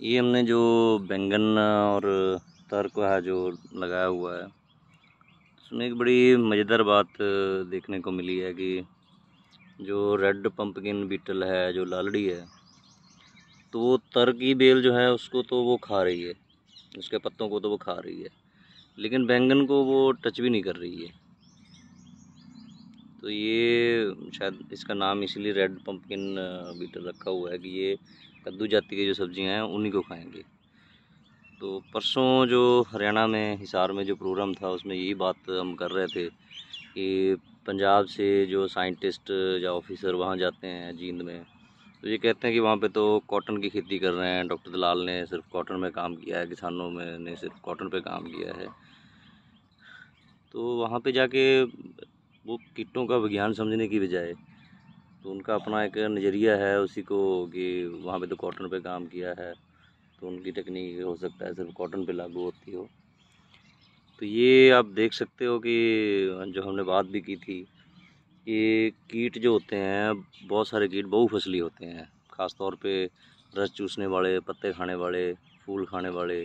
ये हमने जो बैंगन और तर है जो लगाया हुआ है उसमें एक बड़ी मज़ेदार बात देखने को मिली है कि जो रेड पंपकिन बीटल है जो लालड़ी है तो वो तर की बेल जो है उसको तो वो खा रही है उसके पत्तों को तो वो खा रही है लेकिन बैंगन को वो टच भी नहीं कर रही है तो ये शायद इसका नाम इसलिए रेड पम्पकिन बीटर रखा हुआ है कि ये कद्दू जाति की जो सब्ज़ियाँ हैं उन्हीं को खाएंगे तो परसों जो हरियाणा में हिसार में जो प्रोग्राम था उसमें यही बात हम कर रहे थे कि पंजाब से जो साइंटिस्ट या ऑफिसर वहाँ जाते हैं जींद में तो ये कहते हैं कि वहाँ पे तो कॉटन की खेती कर रहे हैं डॉक्टर दलाल ने सिर्फ कॉटन में काम किया है किसानों में ने सिर्फ कॉटन पे काम किया है तो वहाँ पे जाके वो कीटों का विज्ञान समझने की बजाय तो उनका अपना एक नज़रिया है उसी को कि वहाँ पे तो कॉटन पे काम किया है तो उनकी टेक्निक हो सकता है सिर्फ कॉटन पे लागू होती हो तो ये आप देख सकते हो कि जो हमने बात भी की थी कि कीट जो होते हैं बहुत सारे कीट बहुफसली होते हैं ख़ास तौर पर रस चूसने वाले पत्ते खाने वाले फूल खाने वाले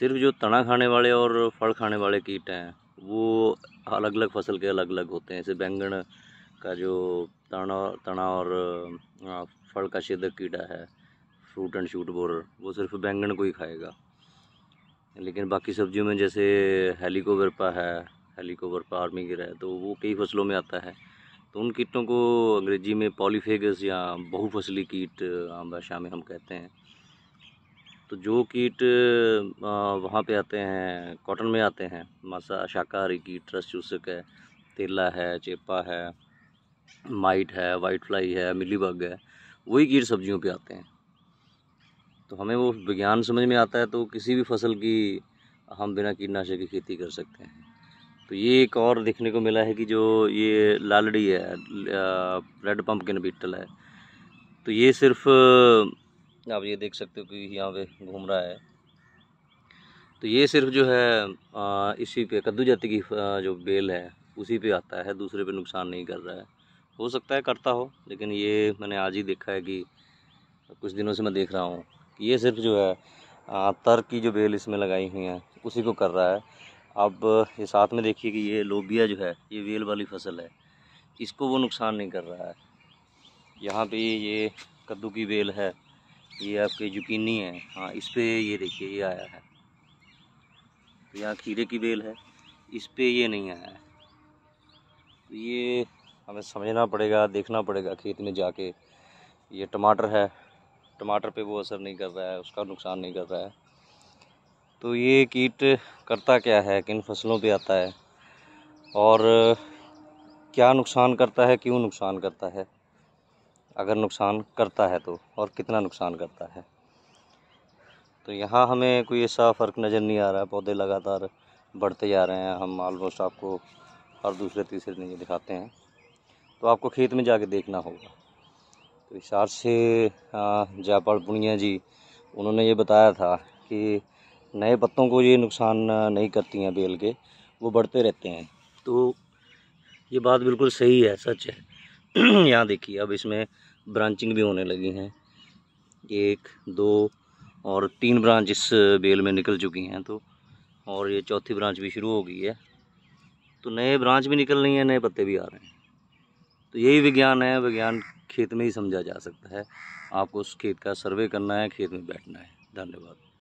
सिर्फ जो तना खाने वाले और फल खाने वाले कीट हैं वो अलग अलग फसल के अलग अलग होते हैं जैसे बैंगन का जो तना तना और फल का छेदक कीड़ा है फ्रूट एंड शूट बोरर वो सिर्फ बैंगन को ही खाएगा लेकिन बाकी सब्जियों में जैसे हेलीकोवरपा है हेलीकोवरपा आर्मी गिर है तो वो कई फसलों में आता है तो उन कीटों को अंग्रेजी में पॉलीफेगस या बहुफसली कीट आम भाषा में हम कहते हैं तो जो कीट वहाँ पे आते हैं कॉटन में आते हैं मासा शाकाहारी कीट रस चूसक है तेला है चेपा है माइट है वाइट फ्लाई है मिलीबग है वही कीट सब्जियों पे आते हैं तो हमें वो विज्ञान समझ में आता है तो किसी भी फसल की हम बिना कीटनाशक की खेती कर सकते हैं तो ये एक और देखने को मिला है कि जो ये लालड़ी है रेड पम्पकिन बीटल है तो ये सिर्फ़ आप ये देख सकते हो कि यहाँ पे घूम रहा है तो ये सिर्फ जो है इसी पे कद्दू जाति की जो बेल है उसी पे आता है दूसरे पे नुकसान नहीं कर रहा है हो सकता है करता हो लेकिन ये मैंने आज ही देखा है कि कुछ दिनों से मैं देख रहा हूँ ये सिर्फ जो है तर की जो बेल इसमें लगाई हुई है उसी को कर रहा है अब ये साथ में देखिए कि ये लोबिया जो है ये बेल वाली फसल है इसको वो नुकसान नहीं कर रहा है यहाँ पे ये कद्दू की बेल है ये आपके जुकीनी है हाँ इस पर ये देखिए ये आया है तो यहाँ खीरे की बेल है इस पर ये नहीं आया है तो ये हमें समझना पड़ेगा देखना पड़ेगा खेत में जाके ये टमाटर है टमाटर पे वो असर नहीं कर रहा है उसका नुकसान नहीं कर रहा है तो ये कीट करता क्या है किन फसलों पे आता है और क्या नुकसान करता है क्यों नुकसान करता है अगर नुकसान करता है तो और कितना नुकसान करता है तो यहाँ हमें कोई ऐसा फ़र्क नज़र नहीं आ रहा है पौधे लगातार बढ़ते जा रहे हैं हम आलमोस्ट आपको हर दूसरे तीसरे दिन दिखाते हैं तो आपको खेत में जाके देखना होगा तो हिसार से जयपाल पुनिया जी उन्होंने ये बताया था कि नए पत्तों को ये नुकसान नहीं करती हैं बेल के वो बढ़ते रहते हैं तो ये बात बिल्कुल सही है सच है यहाँ देखिए अब इसमें ब्रांचिंग भी होने लगी हैं एक दो और तीन ब्रांच इस बेल में निकल चुकी हैं तो और ये चौथी ब्रांच भी शुरू हो गई है तो नए ब्रांच भी निकल रही हैं नए पत्ते भी आ रहे हैं तो यही विज्ञान है विज्ञान खेत में ही समझा जा सकता है आपको उस खेत का सर्वे करना है खेत में बैठना है धन्यवाद